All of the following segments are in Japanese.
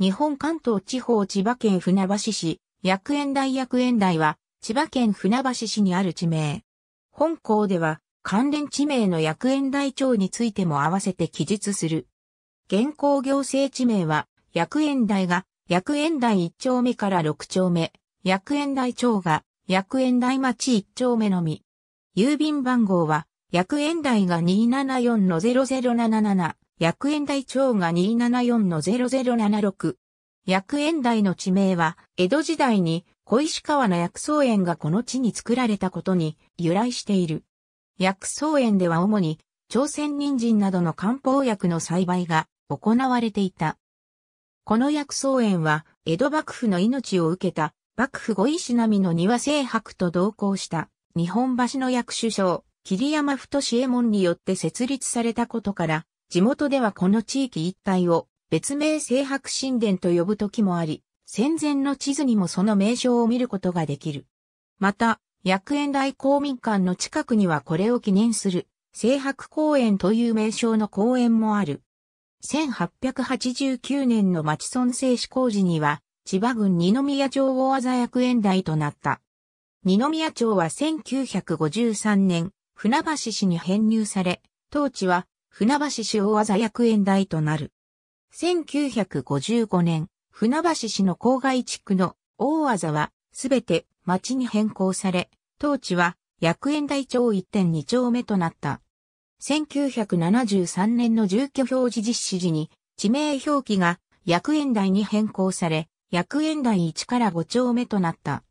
日本関東地方千葉県船橋市、薬園台薬園台は、千葉県船橋市にある地名。本校では、関連地名の薬園台町についても合わせて記述する。現行行政地名は、薬園台が、薬園台1丁目から6丁目、薬園台町が、薬園台町1丁目のみ。郵便番号は、薬園台が2 7 4 0 0 7 7薬園台町が274の0076。薬園台の地名は、江戸時代に小石川の薬草園がこの地に作られたことに由来している。薬草園では主に、朝鮮人参などの漢方薬の栽培が行われていた。この薬草園は、江戸幕府の命を受けた、幕府五医師並みの庭政白と同行した、日本橋の薬首相、桐山太志衛門によって設立されたことから、地元ではこの地域一帯を別名聖白神殿と呼ぶ時もあり、戦前の地図にもその名称を見ることができる。また、薬園大公民館の近くにはこれを記念する、聖白公園という名称の公園もある。1889年の町村制施工時には、千葉郡二宮町大字薬園大となった。二宮町は1953年、船橋市に編入され、当地は船橋市大技役園台となる。1955年、船橋市の郊外地区の大技はすべて町に変更され、当地は薬園台町1.2丁目となった。1973年の住居表示実施時に地名表記が薬園台に変更され、薬園台1から5丁目となった。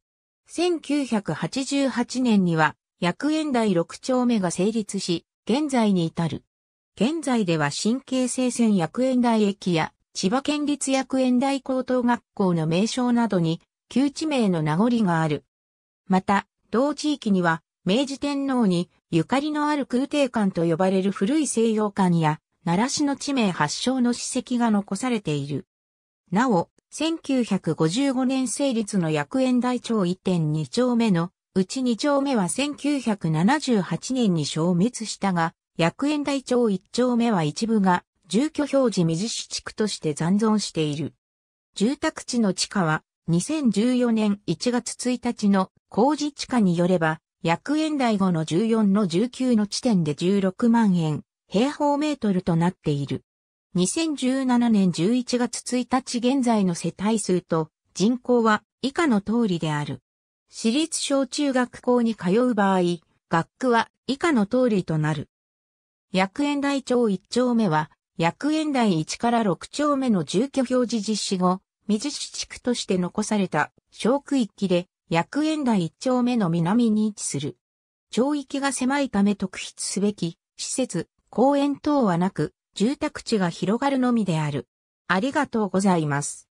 1988年には薬園台6丁目が成立し、現在に至る。現在では新京成線薬園台駅や千葉県立薬園台高等学校の名称などに旧地名の名残がある。また、同地域には明治天皇にゆかりのある空挺館と呼ばれる古い西洋館や奈良市の地名発祥の史跡が残されている。なお、1955年成立の薬園台町1.2丁目のうち2丁目は1978年に消滅したが、薬園台町一丁目は一部が住居表示水市地区として残存している。住宅地の地価は2014年1月1日の工事地価によれば、薬園台後の14の19の地点で16万円、平方メートルとなっている。2017年11月1日現在の世帯数と人口は以下の通りである。私立小中学校に通う場合、学区は以下の通りとなる。薬園台町1丁目は、薬園台1から6丁目の住居表示実施後、水市地区として残された小区域で、薬園台1丁目の南に位置する。町域が狭いため特筆すべき、施設、公園等はなく、住宅地が広がるのみである。ありがとうございます。